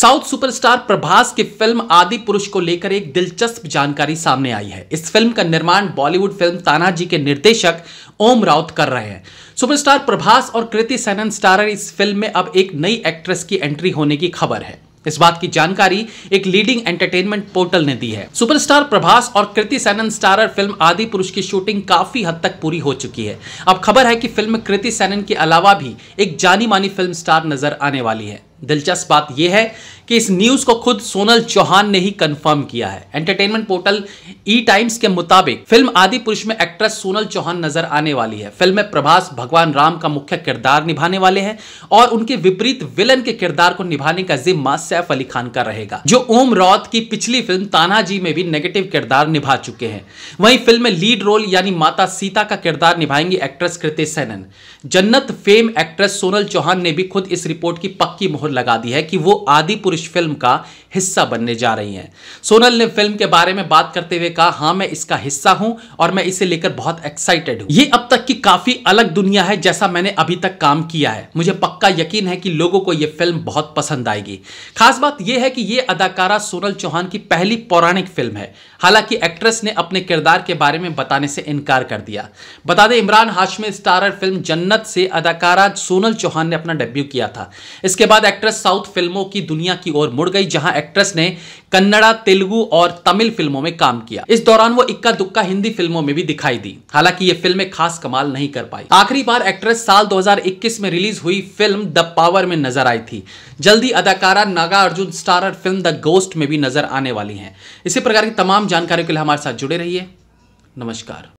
south superstar Prabhas की film आदि पुरुष को लेकर एक दिलचस्प जानकारी सामने आई है इस फिल्म का निर्माण बॉलीवुड फिल्म तानाजी के निर्देशक ओम राउत कर रहे हैं सुपरस्टार प्रभास और कृति सैनन स्टारर इस फिल्म में अब एक नई एक्ट्रेस की एंट्री होने की खबर है इस बात की जानकारी एक लीडिंग एंटरटेनमेंट पोर्टल ने दी है सुपरस्टार प्रभास और कृति सैनन स्टारर फिल्म आदि पुरुष की शूटिंग काफी हद तक पूरी हो चुकी है अब खबर है कि फिल्म कृति सैनन के अलावा भी एक जानी मानी फिल्म स्टार नजर आने वाली है दिलचस्प बात यह है कि इस न्यूज़ को खुद सोनल चौहान ने ही कंफर्म किया है एंटरटेनमेंट पोर्टल ई टाइम्स के मुताबिक फिल्म आदि पुरुष में एक्ट्रेस सोनल चौहान नजर आने वाली है फिल्म में प्रभास भगवान राम का मुख्य किरदार निभाने वाले हैं और उनके विपरीत विलन के किरदार को निभाने का जिम्मा सैफ अली खान का रहेगा जो ओम रॉथ की पिछली फिल्म तानाजी में भी नेगेटिव किरदार निभा चुके हैं वहीं फिल्म में लीड रोल यानी माता सीता का किरदार निभाएंगी एक्ट्रेस कृति सैनन जन्नत फेम एक्ट्रेस सोनल चौहान ने भी खुद इस रिपोर्ट की पक्की मोहर मुहर लगा दी है कि वो आदि पुरुष फिल्म का हिस्सा बनने जा रही हैं सोनल ने फिल्म के बारे में बात करते हुए कहा हाँ मैं इसका हिस्सा हूं और मैं इसे लेकर बहुत एक्साइटेड हूं ये अब तक की काफी अलग दुनिया है जैसा मैंने अभी तक काम किया है मुझे पक्का यकीन है कि लोगों को यह फिल्म बहुत पसंद आएगी खास बात यह है कि ये अदाकारा सोनल चौहान की पहली पौराणिक फिल्म है हालांकि एक्ट्रेस ने अपने किरदार के बारे में बताने से इनकार कर दिया बता दें इमरान हाशमी स्टारर फिल्म जन्नत से अदाकारा सोनल चौहान ने अपना डेब्यू किया था इसके बाद एक्ट्रेस साउथ फिल्मों की दुनिया की ओर मुड़ गई जहां एक्ट्रेस ने कन्नड़ा तेलुगु और तमिल फिल्मों में काम किया इस दौरान वो इक्का दुक्का हिंदी फिल्मों में भी दिखाई दी हालांकि ये फिल्में खास कमाल नहीं कर पाई आखिरी बार एक्ट्रेस साल 2021 में रिलीज हुई फिल्म द पावर में नजर आई थी जल्दी अदाकारा Naga Arjun starrer film the ghost में भी नजर आने वाली है इसी प्रकार की तमाम जानकारियों के लिए हमारे साथ जुड़े रहिए नमस्कार